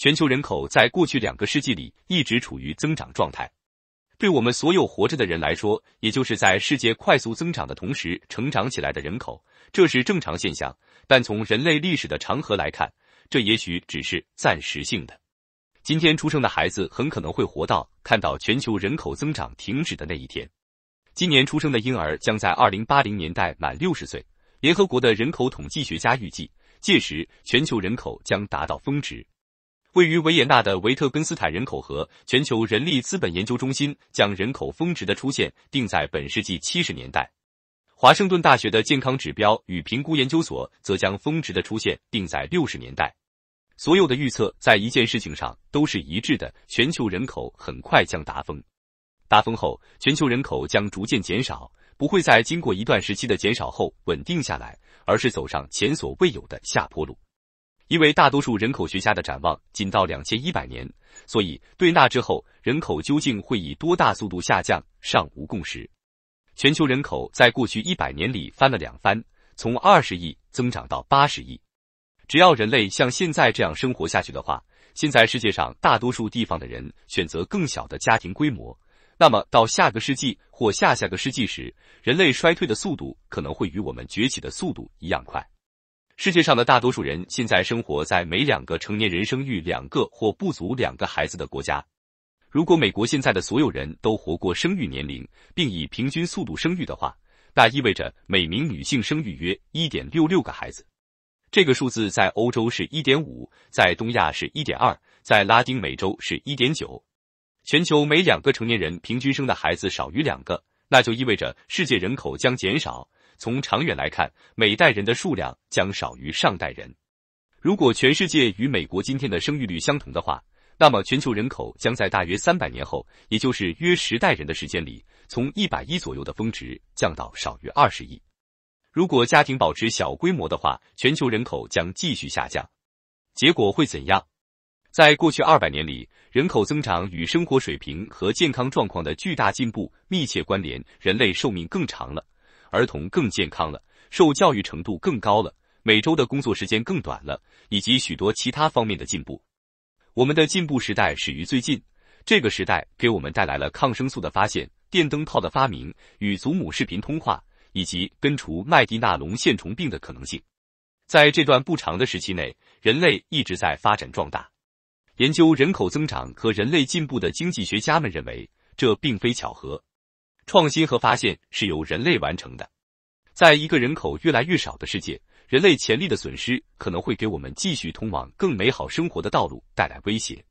全球人口在过去两个世纪里一直处于增长状态，对我们所有活着的人来说，也就是在世界快速增长的同时成长起来的人口，这是正常现象。但从人类历史的长河来看，这也许只是暂时性的。今天出生的孩子很可能会活到看到全球人口增长停止的那一天。今年出生的婴儿将在二零八零年代满六十岁。联合国的人口统计学家预计，届时全球人口将达到峰值。位于维也纳的维特根斯坦人口和全球人力资本研究中心将人口峰值的出现定在本世纪七十年代，华盛顿大学的健康指标与评估研究所则将峰值的出现定在六十年代。所有的预测在一件事情上都是一致的：全球人口很快将达峰，达峰后，全球人口将逐渐减少，不会在经过一段时期的减少后稳定下来，而是走上前所未有的下坡路。因为大多数人口学家的展望仅到两千一百年，所以对那之后人口究竟会以多大速度下降尚无共识。全球人口在过去一百年里翻了两番，从二十亿增长到八十亿。只要人类像现在这样生活下去的话，现在世界上大多数地方的人选择更小的家庭规模，那么到下个世纪或下下个世纪时，人类衰退的速度可能会与我们崛起的速度一样快。世界上的大多数人现在生活在每两个成年人生育两个或不足两个孩子的国家。如果美国现在的所有人都活过生育年龄，并以平均速度生育的话，那意味着每名女性生育约一点六六个孩子。这个数字在欧洲是一点五，在东亚是一点二，在拉丁美洲是一点九。全球每两个成年人平均生的孩子少于两个，那就意味着世界人口将减少。从长远来看，每代人的数量将少于上代人。如果全世界与美国今天的生育率相同的话，那么全球人口将在大约三百年后，也就是约十代人的时间里，从一百亿左右的峰值降到少于二十亿。如果家庭保持小规模的话，全球人口将继续下降。结果会怎样？在过去二百年里，人口增长与生活水平和健康状况的巨大进步密切关联，人类寿命更长了。儿童更健康了，受教育程度更高了，每周的工作时间更短了，以及许多其他方面的进步。我们的进步时代始于最近，这个时代给我们带来了抗生素的发现、电灯泡的发明、与祖母视频通话，以及根除麦地那龙线虫病的可能性。在这段不长的时期内，人类一直在发展壮大。研究人口增长和人类进步的经济学家们认为，这并非巧合。创新和发现是由人类完成的。在一个人口越来越少的世界，人类潜力的损失可能会给我们继续通往更美好生活的道路带来威胁。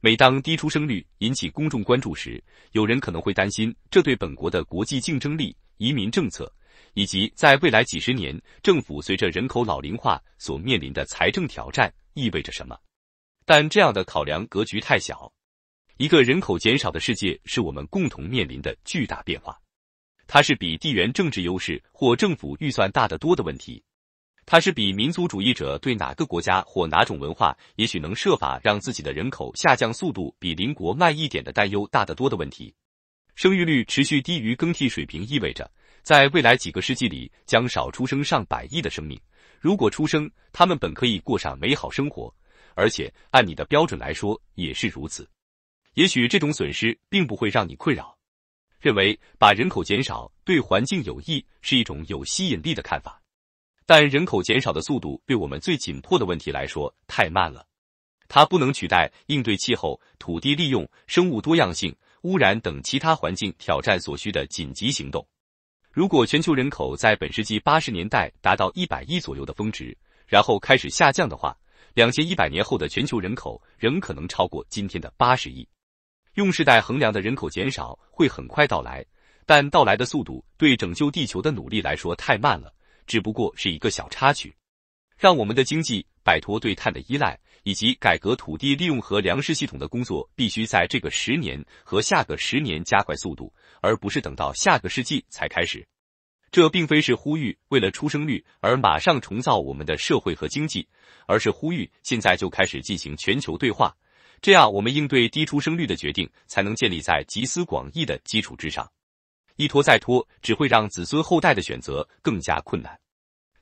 每当低出生率引起公众关注时，有人可能会担心这对本国的国际竞争力、移民政策以及在未来几十年政府随着人口老龄化所面临的财政挑战意味着什么。但这样的考量格局太小。一个人口减少的世界是我们共同面临的巨大变化，它是比地缘政治优势或政府预算大得多的问题，它是比民族主义者对哪个国家或哪种文化也许能设法让自己的人口下降速度比邻国慢一点的担忧大得多的问题。生育率持续低于更替水平意味着，在未来几个世纪里将少出生上百亿的生命。如果出生，他们本可以过上美好生活，而且按你的标准来说也是如此。也许这种损失并不会让你困扰，认为把人口减少对环境有益是一种有吸引力的看法，但人口减少的速度对我们最紧迫的问题来说太慢了，它不能取代应对气候、土地利用、生物多样性、污染等其他环境挑战所需的紧急行动。如果全球人口在本世纪八十年代达到一百亿左右的峰值，然后开始下降的话，两千一百年后的全球人口仍可能超过今天的八十亿。用世代衡量的人口减少会很快到来，但到来的速度对拯救地球的努力来说太慢了，只不过是一个小插曲。让我们的经济摆脱对碳的依赖，以及改革土地利用和粮食系统的工作，必须在这个十年和下个十年加快速度，而不是等到下个世纪才开始。这并非是呼吁为了出生率而马上重造我们的社会和经济，而是呼吁现在就开始进行全球对话。这样，我们应对低出生率的决定才能建立在集思广益的基础之上。一拖再拖，只会让子孙后代的选择更加困难。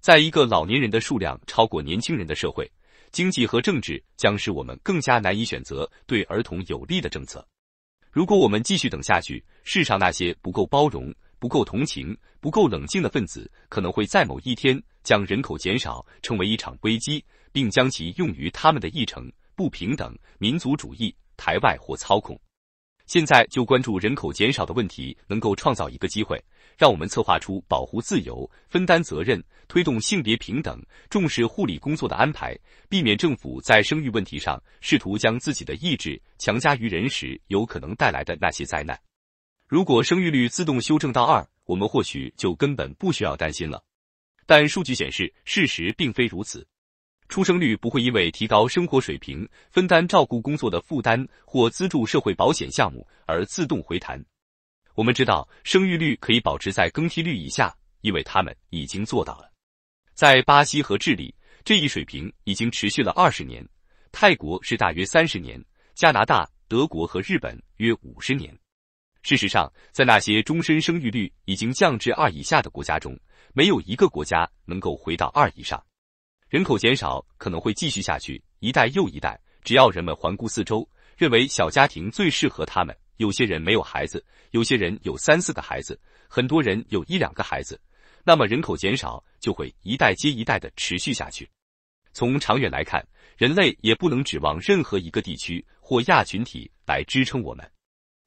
在一个老年人的数量超过年轻人的社会，经济和政治将使我们更加难以选择对儿童有利的政策。如果我们继续等下去，世上那些不够包容、不够同情、不够冷静的分子，可能会在某一天将人口减少成为一场危机，并将其用于他们的议程。不平等、民族主义、台外或操控。现在就关注人口减少的问题，能够创造一个机会，让我们策划出保护自由、分担责任、推动性别平等、重视护理工作的安排，避免政府在生育问题上试图将自己的意志强加于人时，有可能带来的那些灾难。如果生育率自动修正到二，我们或许就根本不需要担心了。但数据显示，事实并非如此。出生率不会因为提高生活水平、分担照顾工作的负担或资助社会保险项目而自动回弹。我们知道，生育率可以保持在更替率以下，因为他们已经做到了。在巴西和智利，这一水平已经持续了二十年；泰国是大约三十年；加拿大、德国和日本约五十年。事实上，在那些终身生育率已经降至二以下的国家中，没有一个国家能够回到二以上。人口减少可能会继续下去，一代又一代。只要人们环顾四周，认为小家庭最适合他们。有些人没有孩子，有些人有三四个孩子，很多人有一两个孩子。那么人口减少就会一代接一代的持续下去。从长远来看，人类也不能指望任何一个地区或亚群体来支撑我们。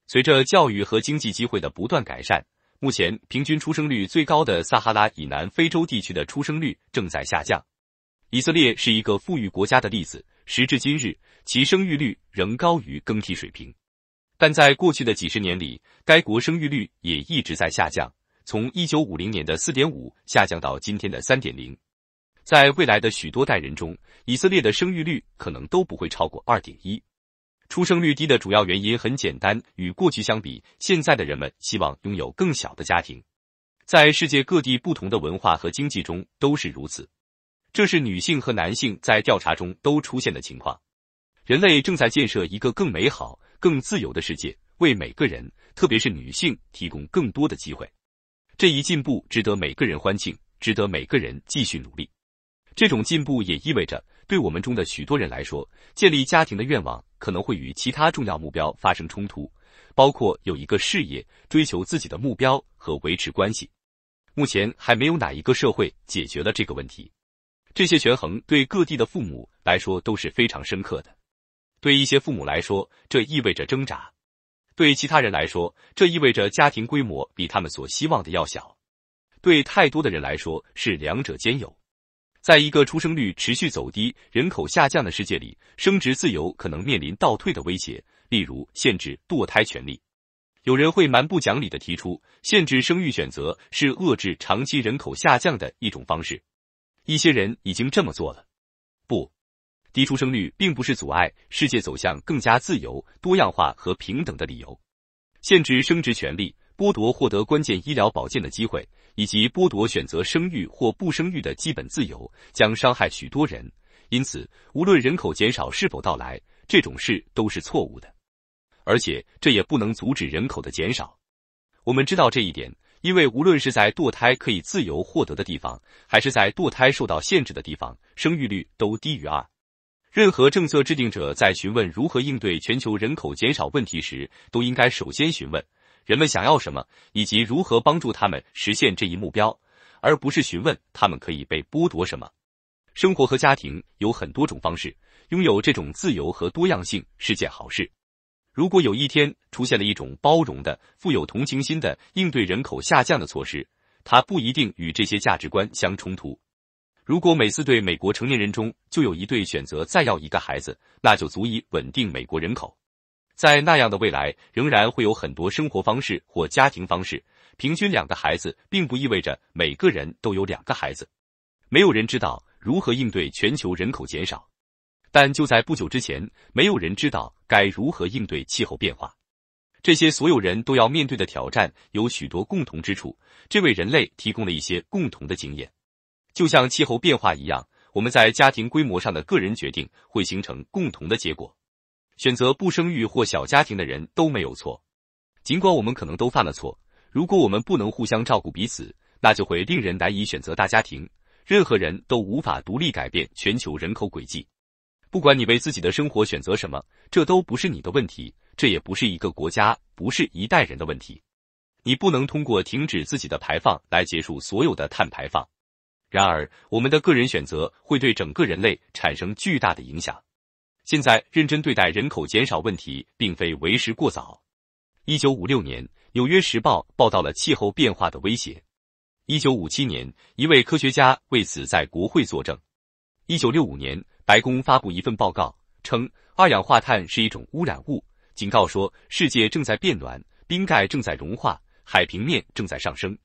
随着教育和经济机会的不断改善，目前平均出生率最高的撒哈拉以南非洲地区的出生率正在下降。以色列是一个富裕国家的例子。时至今日，其生育率仍高于更替水平，但在过去的几十年里，该国生育率也一直在下降，从1950年的4.5下降到今天的3.0。在未来的许多代人中，以色列的生育率可能都不会超过2.1。出生率低的主要原因很简单：与过去相比，现在的人们希望拥有更小的家庭，在世界各地不同的文化和经济中都是如此。这是女性和男性在调查中都出现的情况。人类正在建设一个更美好、更自由的世界，为每个人，特别是女性，提供更多的机会。这一进步值得每个人欢庆，值得每个人继续努力。这种进步也意味着，对我们中的许多人来说，建立家庭的愿望可能会与其他重要目标发生冲突，包括有一个事业、追求自己的目标和维持关系。目前还没有哪一个社会解决了这个问题。这些权衡对各地的父母来说都是非常深刻的。对一些父母来说，这意味着挣扎；对其他人来说，这意味着家庭规模比他们所希望的要小。对太多的人来说，是两者兼有。在一个出生率持续走低、人口下降的世界里，生殖自由可能面临倒退的威胁，例如限制堕胎权利。有人会蛮不讲理的提出，限制生育选择是遏制长期人口下降的一种方式。一些人已经这么做了，不，低出生率并不是阻碍世界走向更加自由、多样化和平等的理由。限制生殖权利、剥夺获得关键医疗保健的机会，以及剥夺选择生育或不生育的基本自由，将伤害许多人。因此，无论人口减少是否到来，这种事都是错误的，而且这也不能阻止人口的减少。我们知道这一点。因为无论是在堕胎可以自由获得的地方，还是在堕胎受到限制的地方，生育率都低于二。任何政策制定者在询问如何应对全球人口减少问题时，都应该首先询问人们想要什么，以及如何帮助他们实现这一目标，而不是询问他们可以被剥夺什么。生活和家庭有很多种方式，拥有这种自由和多样性是件好事。如果有一天出现了一种包容的、富有同情心的应对人口下降的措施，它不一定与这些价值观相冲突。如果每次对美国成年人中就有一对选择再要一个孩子，那就足以稳定美国人口。在那样的未来，仍然会有很多生活方式或家庭方式。平均两个孩子并不意味着每个人都有两个孩子。没有人知道如何应对全球人口减少。但就在不久之前，没有人知道该如何应对气候变化。这些所有人都要面对的挑战有许多共同之处，这为人类提供了一些共同的经验。就像气候变化一样，我们在家庭规模上的个人决定会形成共同的结果。选择不生育或小家庭的人都没有错，尽管我们可能都犯了错。如果我们不能互相照顾彼此，那就会令人难以选择大家庭。任何人都无法独立改变全球人口轨迹。不管你为自己的生活选择什么，这都不是你的问题，这也不是一个国家、不是一代人的问题。你不能通过停止自己的排放来结束所有的碳排放。然而，我们的个人选择会对整个人类产生巨大的影响。现在认真对待人口减少问题，并非为时过早。一九五六年，《纽约时报》报道了气候变化的威胁。一九五七年，一位科学家为此在国会作证。一九六五年。白宫发布一份报告，称二氧化碳是一种污染物，警告说世界正在变暖，冰盖正在融化，海平面正在上升。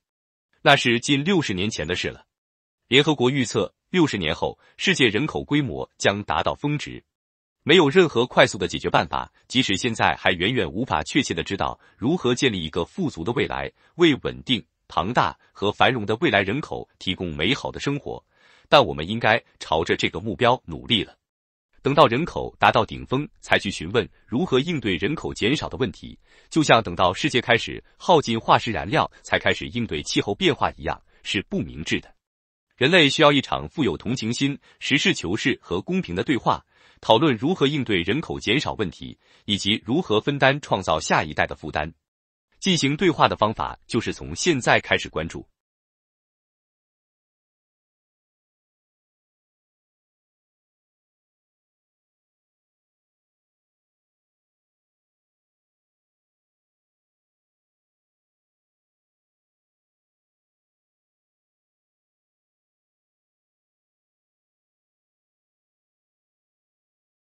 那是近六十年前的事了。联合国预测，六十年后世界人口规模将达到峰值。没有任何快速的解决办法，即使现在还远远无法确切的知道如何建立一个富足的未来，为稳定、庞大和繁荣的未来人口提供美好的生活。但我们应该朝着这个目标努力了。等到人口达到顶峰才去询问如何应对人口减少的问题，就像等到世界开始耗尽化石燃料才开始应对气候变化一样，是不明智的。人类需要一场富有同情心、实事求是和公平的对话，讨论如何应对人口减少问题，以及如何分担创造下一代的负担。进行对话的方法就是从现在开始关注。